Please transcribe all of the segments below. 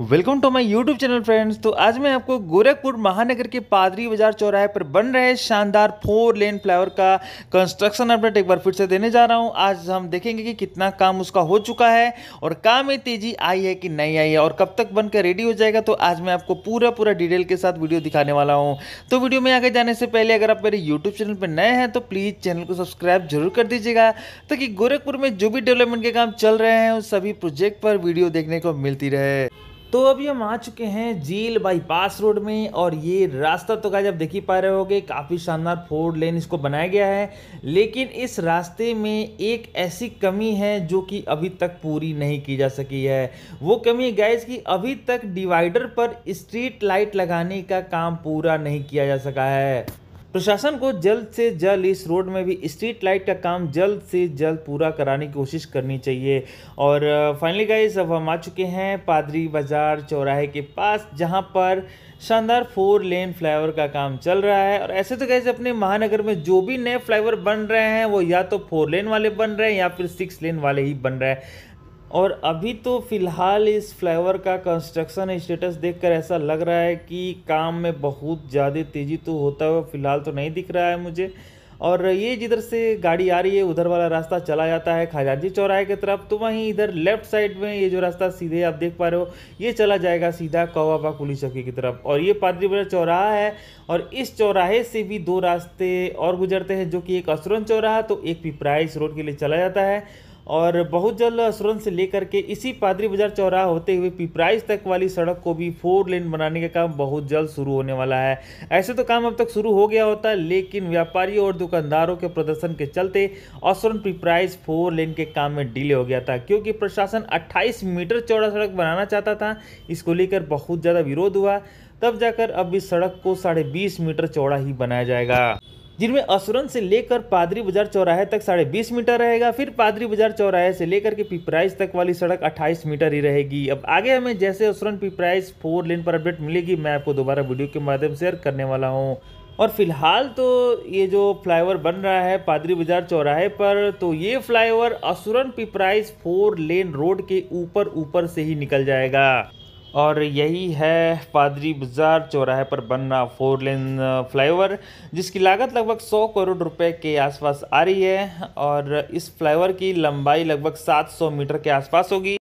welcome to my YouTube channel friends तो आज मैं आपको गोरखपुर महानगर के पादरी बाजार चौराहे पर बन रहे शानदार फोर लेन फ्लावर का कंस्ट्रक्शन अपडेट एक बार फिर से देने जा रहा हूं आज हम देखेंगे कि कितना काम उसका हो चुका है और काम में तेजी आई है कि नहीं आई है और कब तक बनकर रेडी हो जाएगा तो आज मैं आपको पूरा पूरा डिटेल के साथ वीडियो दिखाने वाला हूँ तो वीडियो में आगे जाने से पहले अगर आप मेरे यूट्यूब चैनल पर नए हैं तो प्लीज़ चैनल को सब्सक्राइब जरूर कर दीजिएगा ताकि गोरखपुर में जो भी डेवलपमेंट के काम चल रहे हैं उस सभी प्रोजेक्ट पर वीडियो देखने को मिलती रहे तो अभी हम आ चुके हैं जेल बाईपास रोड में और ये रास्ता तो गाइज आप देख ही पा रहे होगे काफ़ी शानदार फोर लेन इसको बनाया गया है लेकिन इस रास्ते में एक ऐसी कमी है जो कि अभी तक पूरी नहीं की जा सकी है वो कमी गाइज कि अभी तक डिवाइडर पर स्ट्रीट लाइट लगाने का काम पूरा नहीं किया जा सका है प्रशासन को जल्द से जल्द इस रोड में भी स्ट्रीट लाइट का काम जल्द से जल्द पूरा कराने की कोशिश करनी चाहिए और फाइनली गाइस अब हम आ चुके हैं पादरी बाज़ार चौराहे के पास जहां पर शानदार फोर लेन फ्लाईओवर का काम चल रहा है और ऐसे तो कैसे अपने महानगर में जो भी नए फ्लाईओवर बन रहे हैं वो या तो फोर लेन वाले बन रहे हैं या फिर सिक्स लेन वाले ही बन रहे हैं और अभी तो फ़िलहाल इस फ्लाईओवर का कंस्ट्रक्शन स्टेटस देखकर ऐसा लग रहा है कि काम में बहुत ज़्यादा तेज़ी तो होता हुआ फ़िलहाल तो नहीं दिख रहा है मुझे और ये जिधर से गाड़ी आ रही है उधर वाला रास्ता चला जाता है खाजाजी चौराहे की तरफ तो वहीं इधर लेफ्ट साइड में ये जो रास्ता सीधे आप देख पा रहे हो ये चला जाएगा सीधा कौवापा पुलिस चौकी की तरफ और ये पादरी बड़ा चौराहा है और इस चौराहे से भी दो रास्ते और गुजरते हैं जो कि एक असुरन चौराहा तो एक पिपराइस रोड के लिए चला जाता है और बहुत जल्द असुरन से लेकर के इसी पादरी बाजार चौराह होते हुए पिपराइज तक वाली सड़क को भी फोर लेन बनाने का काम बहुत जल्द शुरू होने वाला है ऐसे तो काम अब तक शुरू हो गया होता है लेकिन व्यापारियों और दुकानदारों के प्रदर्शन के चलते असुरन पिपराइज फोर लेन के काम में डिले हो गया था क्योंकि प्रशासन अट्ठाईस मीटर चौड़ा सड़क बनाना चाहता था इसको लेकर बहुत ज़्यादा विरोध हुआ तब जाकर अब इस सड़क को साढ़े बीस मीटर चौड़ा ही बनाया जाएगा जिनमें असुरन से लेकर पादरी बाजार चौराहे तक साढ़े बीस मीटर रहेगा फिर पादरी बाजार चौराहे से लेकर के पिपराइज तक वाली सड़क अट्ठाईस मीटर ही रहेगी अब आगे हमें जैसे असुरन पिपराइज फोर लेन पर अपडेट मिलेगी मैं आपको दोबारा वीडियो के माध्यम से शेयर करने वाला हूँ और फिलहाल तो ये जो फ्लाईओवर बन रहा है पादरी बाजार चौराहे पर तो ये फ्लाईओवर असुरन पिपराइज फोर लेन रोड के ऊपर ऊपर से ही निकल जाएगा और यही है पादरी बाजार चौराहे पर बन रहा फोर लेन फ्लाईओवर जिसकी लागत लगभग 100 करोड़ रुपए के आसपास आ रही है और इस फ्लाईओवर की लंबाई लगभग 700 मीटर के आसपास होगी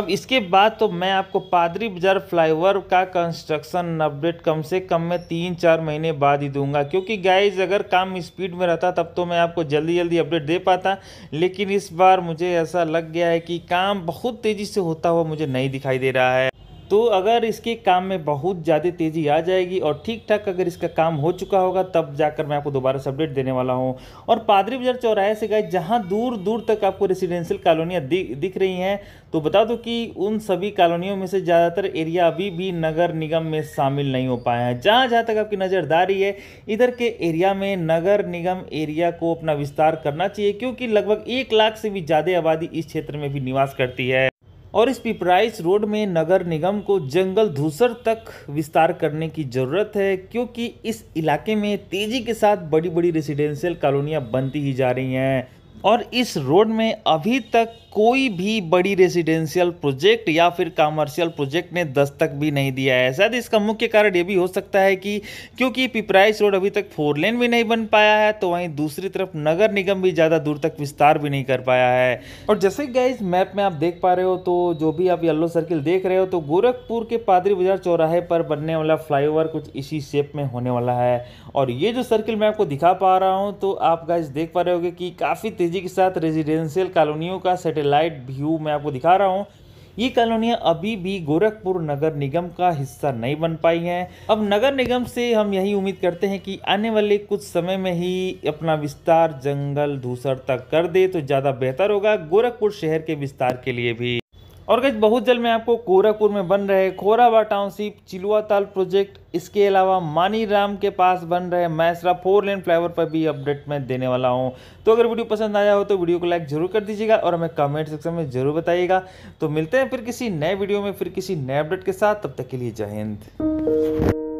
अब इसके बाद तो मैं आपको पादरी बाजार फ्लाईओवर का कंस्ट्रक्शन अपडेट कम से कम मैं तीन चार महीने बाद ही दूंगा क्योंकि गाइज अगर काम स्पीड में रहता तब तो मैं आपको जल्दी जल्दी अपडेट दे पाता लेकिन इस बार मुझे ऐसा लग गया है कि काम बहुत तेज़ी से होता हुआ मुझे नहीं दिखाई दे रहा है तो अगर इसके काम में बहुत ज़्यादा तेज़ी आ जाएगी और ठीक ठाक अगर इसका काम हो चुका होगा तब जाकर मैं आपको दोबारा से अपडेट देने वाला हूँ और पादरी बाजार चौराहे से गए जहाँ दूर दूर तक आपको रेसिडेंशियल कॉलोनियाँ दि, दिख रही हैं तो बता दो कि उन सभी कॉलोनियों में से ज़्यादातर एरिया अभी भी नगर निगम में शामिल नहीं हो पाए हैं जहाँ जहाँ तक आपकी नज़रदारी है इधर के एरिया में नगर निगम एरिया को अपना विस्तार करना चाहिए क्योंकि लगभग एक लाख से भी ज़्यादा आबादी इस क्षेत्र में भी निवास करती है और इस पिपराइस रोड में नगर निगम को जंगल धूसर तक विस्तार करने की ज़रूरत है क्योंकि इस इलाके में तेज़ी के साथ बड़ी बड़ी रेसिडेंशियल कॉलोनियाँ बनती ही जा रही हैं और इस रोड में अभी तक कोई भी बड़ी रेजिडेंशियल प्रोजेक्ट या फिर कमर्शियल प्रोजेक्ट ने दस्तक भी नहीं दिया है शायद इसका मुख्य कारण ये भी हो सकता है कि क्योंकि पिपराइस रोड अभी तक फोर लेन भी नहीं बन पाया है तो वहीं दूसरी तरफ नगर निगम भी ज़्यादा दूर तक विस्तार भी नहीं कर पाया है और जैसे इस मैप में आप देख पा रहे हो तो जो भी आप येल्लो सर्किल देख रहे हो तो गोरखपुर के पादरी बाजार चौराहे पर बनने वाला फ्लाईओवर कुछ इसी शेप में होने वाला है और ये जो सर्किल मैं आपको दिखा पा रहा हूँ तो आप गाइज देख पा रहे हो कि काफ़ी तेज़ी के साथ रेजिडेंशियल कॉलोनियों का सैटेलाइट व्यू मैं आपको दिखा रहा हूँ ये कॉलोनियाँ अभी भी गोरखपुर नगर निगम का हिस्सा नहीं बन पाई हैं अब नगर निगम से हम यही उम्मीद करते हैं कि आने वाले कुछ समय में ही अपना विस्तार जंगल धूसर तक कर दे तो ज़्यादा बेहतर होगा गोरखपुर शहर के विस्तार के लिए भी और गज बहुत जल्द मैं आपको कोरापुर में बन रहे खोराबा टाउनशिप चिलुआ ताल प्रोजेक्ट इसके अलावा मानी राम के पास बन रहे मैसरा फोर लेन फ्लाइवर पर भी अपडेट मैं देने वाला हूँ तो अगर वीडियो पसंद आया हो तो वीडियो को लाइक जरूर कर दीजिएगा और हमें कमेंट सेक्शन में जरूर बताइएगा तो मिलते हैं फिर किसी नए वीडियो में फिर किसी नए अपडेट के साथ तब तक के लिए जय हिंद